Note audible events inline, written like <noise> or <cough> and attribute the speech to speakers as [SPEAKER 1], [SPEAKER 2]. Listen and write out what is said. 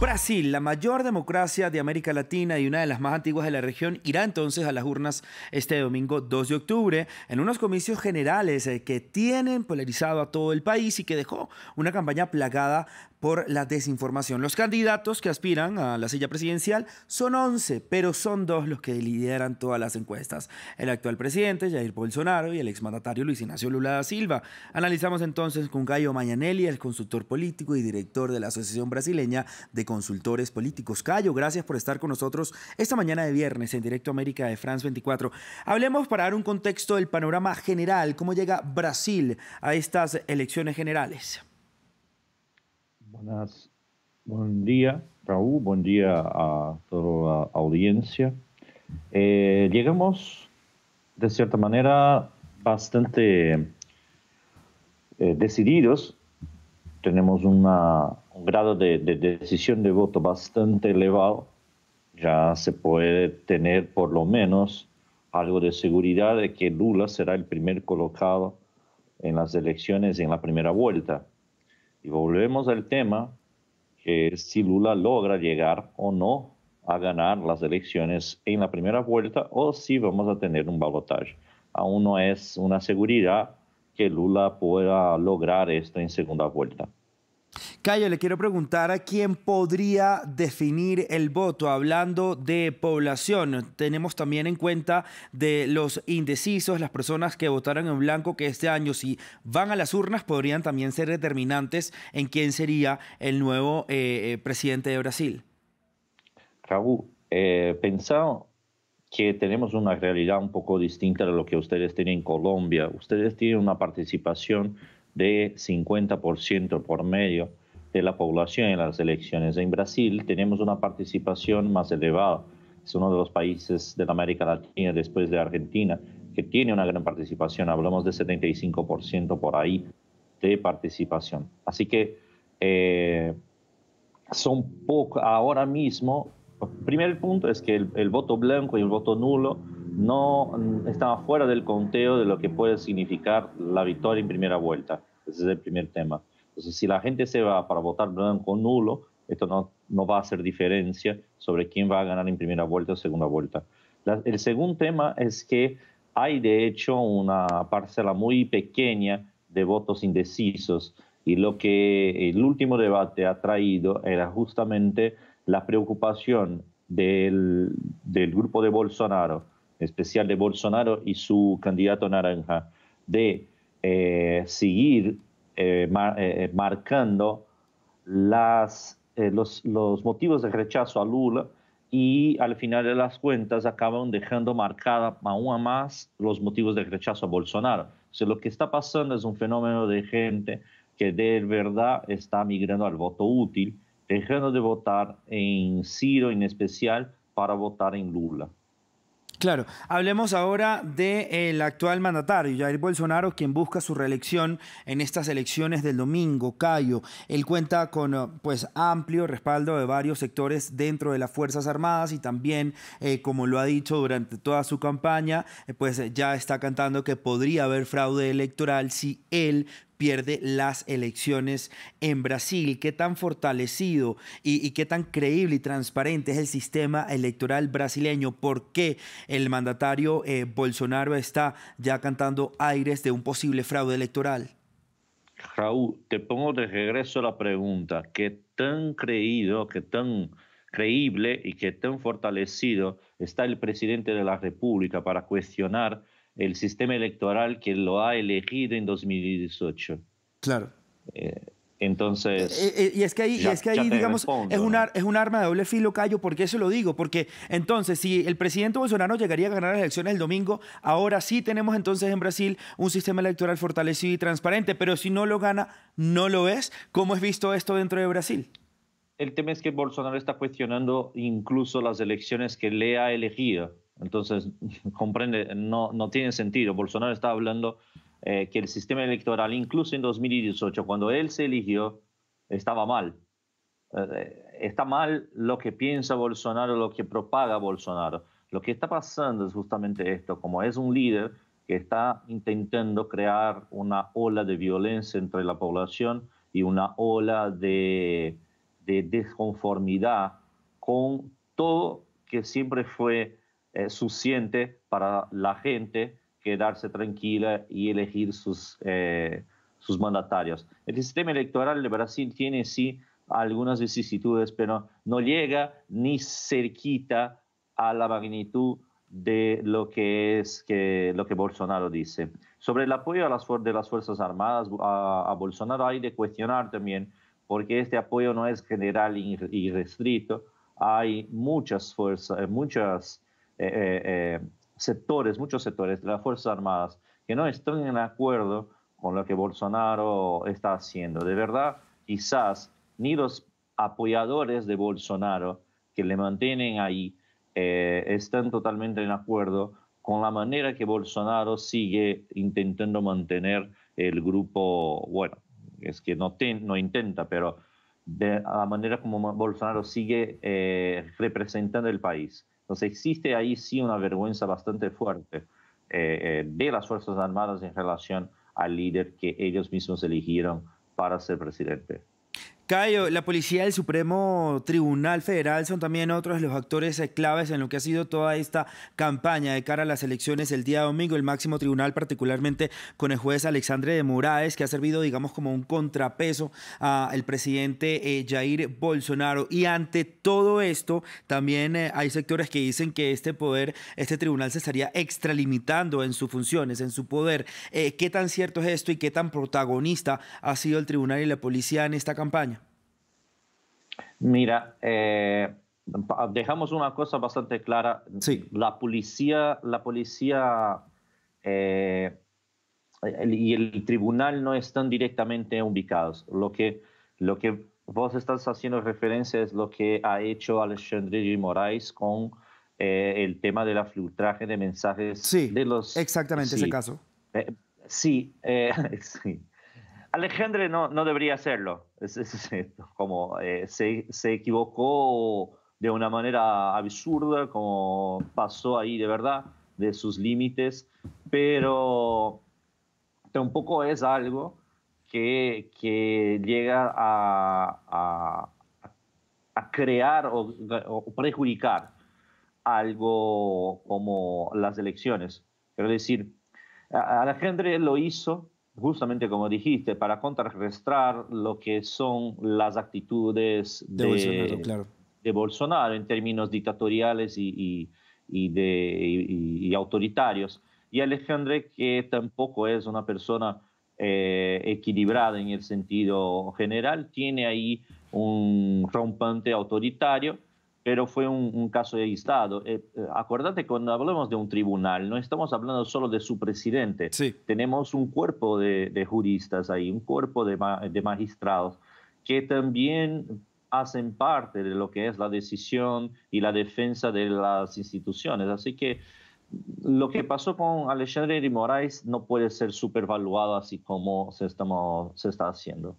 [SPEAKER 1] Brasil, la mayor democracia de América Latina y una de las más antiguas de la región, irá entonces a las urnas este domingo 2 de octubre en unos comicios generales eh, que tienen polarizado a todo el país y que dejó una campaña plagada por la desinformación. Los candidatos que aspiran a la silla presidencial son 11, pero son dos los que lideran todas las encuestas. El actual presidente, Jair Bolsonaro, y el exmandatario Luis Ignacio Lula da Silva. Analizamos entonces con Cayo Mañanelli, el consultor político y director de la Asociación Brasileña de Consultores Políticos. Cayo, gracias por estar con nosotros esta mañana de viernes en Directo América de France 24. Hablemos para dar un contexto del panorama general, cómo llega Brasil a estas elecciones generales.
[SPEAKER 2] Buenas. Buen día, Raúl. Buen día a toda la audiencia. Eh, llegamos, de cierta manera, bastante eh, decididos. Tenemos un grado de, de decisión de voto bastante elevado. Ya se puede tener por lo menos algo de seguridad de que Lula será el primer colocado en las elecciones en la primera vuelta. Y volvemos al tema que es si Lula logra llegar o no a ganar las elecciones en la primera vuelta o si vamos a tener un balotaje. Aún no es una seguridad que Lula pueda lograr esto en segunda vuelta.
[SPEAKER 1] Cayo, le quiero preguntar a quién podría definir el voto. Hablando de población, tenemos también en cuenta de los indecisos, las personas que votaron en blanco, que este año si van a las urnas podrían también ser determinantes en quién sería el nuevo eh, eh, presidente de Brasil.
[SPEAKER 2] Raúl, eh, pensado que tenemos una realidad un poco distinta de lo que ustedes tienen en Colombia. Ustedes tienen una participación de 50% por medio de la población en las elecciones. En Brasil tenemos una participación más elevada. Es uno de los países de América Latina después de Argentina que tiene una gran participación. Hablamos de 75% por ahí de participación. Así que eh, son poco ahora mismo. Primer punto es que el, el voto blanco y el voto nulo no están fuera del conteo de lo que puede significar la victoria en primera vuelta. Ese es el primer tema. Entonces, si la gente se va para votar blanco o nulo, esto no, no va a hacer diferencia sobre quién va a ganar en primera vuelta o segunda vuelta. el segundo tema es que hay de hecho una parcela muy pequeña de votos indecisos y lo que el último debate ha traído era justamente la preocupación del, del grupo de Bolsonaro, en especial de Bolsonaro y su candidato naranja, de eh, seguir eh, eh, eh, marcando las, los, los, motivos de rechazo a Lula y al final de las cuentas acaban dejando marcada aún más los motivos de rechazo a Bolsonaro. O sea, lo que está pasando es un fenómeno de gente que de verdad está migrando al voto útil, dejando de votar en Ciro en especial para votar en Lula.
[SPEAKER 1] Claro, hablemos ahora del eh, actual mandatario, Jair Bolsonaro, quien busca su reelección en estas elecciones del domingo, Cayo. Él cuenta con eh, pues, amplio respaldo de varios sectores dentro de las Fuerzas Armadas y también, eh, como lo ha dicho durante toda su campaña, pues ya está cantando que podría haber fraude electoral si él pierde las elecciones en Brasil. ¿Qué tan fortalecido y, qué tan creíble y transparente es el sistema electoral brasileño? ¿Por qué el mandatario eh, Bolsonaro está ya cantando aires de un posible fraude electoral?
[SPEAKER 2] Raúl, te pongo de regreso la pregunta. ¿Qué tan creído, qué tan creíble y qué tan fortalecido está el presidente de la República para cuestionar el sistema electoral que lo ha elegido en 2018. Claro. Eh, entonces. Eh, eh,
[SPEAKER 1] y es que ahí, es digamos, es, una, es un arma de doble filo, Cayo, porque eso lo digo, porque entonces, si el presidente Bolsonaro llegaría a ganar las elecciones el domingo, ahora sí tenemos entonces en Brasil un sistema electoral fortalecido y transparente, pero si no lo gana, no lo es. ¿Cómo es visto esto dentro de Brasil?
[SPEAKER 2] El tema es que Bolsonaro está cuestionando incluso las elecciones que le ha elegido entonces, <laughs> comprende, no, no tiene sentido. Bolsonaro está hablando eh, que el sistema electoral, incluso en 2018, cuando él se eligió, estaba mal. Eh, está mal lo que piensa Bolsonaro, lo que propaga Bolsonaro. Lo que está pasando es justamente esto, como es un líder que está intentando crear una ola de violencia entre la población y una ola de, de desconformidad con todo que siempre fue eh, suficiente para la gente quedarse tranquila y elegir sus, eh, sus mandatarios. El sistema electoral de Brasil tiene sí algunas vicisitudes, pero no llega ni cerquita a la magnitud de lo que es que, lo que Bolsonaro dice. Sobre el apoyo a de las Fuerzas Armadas a, Bolsonaro hay de cuestionar también, porque este apoyo no es general y, y restrito. Hay muchas fuerzas, eh, muchas eh, eh, eh, sectores, muchos sectores de las Fuerzas Armadas que no están en acuerdo con lo que Bolsonaro está haciendo. De verdad, quizás ni los apoyadores de Bolsonaro que le mantienen ahí están totalmente en acuerdo con la manera que Bolsonaro sigue intentando mantener el grupo, bueno, es que no, no intenta, pero de la manera como Bolsonaro sigue representando el país. Entonces existe ahí sí una vergüenza bastante fuerte eh, eh, de las Fuerzas Armadas en relación al líder que ellos mismos eligieron para ser presidente. Cayo,
[SPEAKER 1] la Policía del Supremo Tribunal Federal son también otros de los actores eh, claves en lo que ha sido toda esta campaña de cara a las elecciones el día domingo. El máximo tribunal, particularmente con el juez Alexandre de Moraes, que ha servido, digamos, como un contrapeso al presidente eh, Jair Bolsonaro. Y ante todo esto, también eh, hay sectores que dicen que este poder, este tribunal se estaría extralimitando en sus funciones, en su poder. ¿Qué tan cierto es esto y qué tan protagonista ha sido el tribunal y la policía en esta campaña?
[SPEAKER 2] Mira, eh, dejamos una cosa bastante clara. Sí. La policía, la policía eh, y el tribunal no están directamente ubicados. Lo que, lo que vos estás haciendo referencia es lo que ha hecho Alexandre de Moraes con eh, el tema del filtraje de mensajes sí, de los...
[SPEAKER 1] Exactamente ese caso.
[SPEAKER 2] sí, <laughs> sí. Alejandre no, debería hacerlo. como eh, se, equivocó de una manera absurda, como pasó ahí de verdad, de sus límites, pero tampoco es algo que, llega a, a, crear o, prejudicar algo como las elecciones. Quiero decir, Alejandre lo hizo justamente como dijiste, para contrarrestar lo que son las actitudes de, Bolsonaro, en términos dictatoriales y, de, autoritarios. Y Alejandro, que tampoco es una persona eh, equilibrada en el sentido general, tiene ahí un rompante autoritario pero fue un, caso de Estado. Eh, eh, Acuérdate cuando hablamos de un tribunal, no estamos hablando solo de su presidente. Tenemos un cuerpo de, juristas ahí, un cuerpo de, magistrados que también hacen parte de lo que es la decisión y la defensa de las instituciones. Así que lo que pasó con Alexandre de Moraes no puede ser supervaluado así como se, estamos, se está haciendo.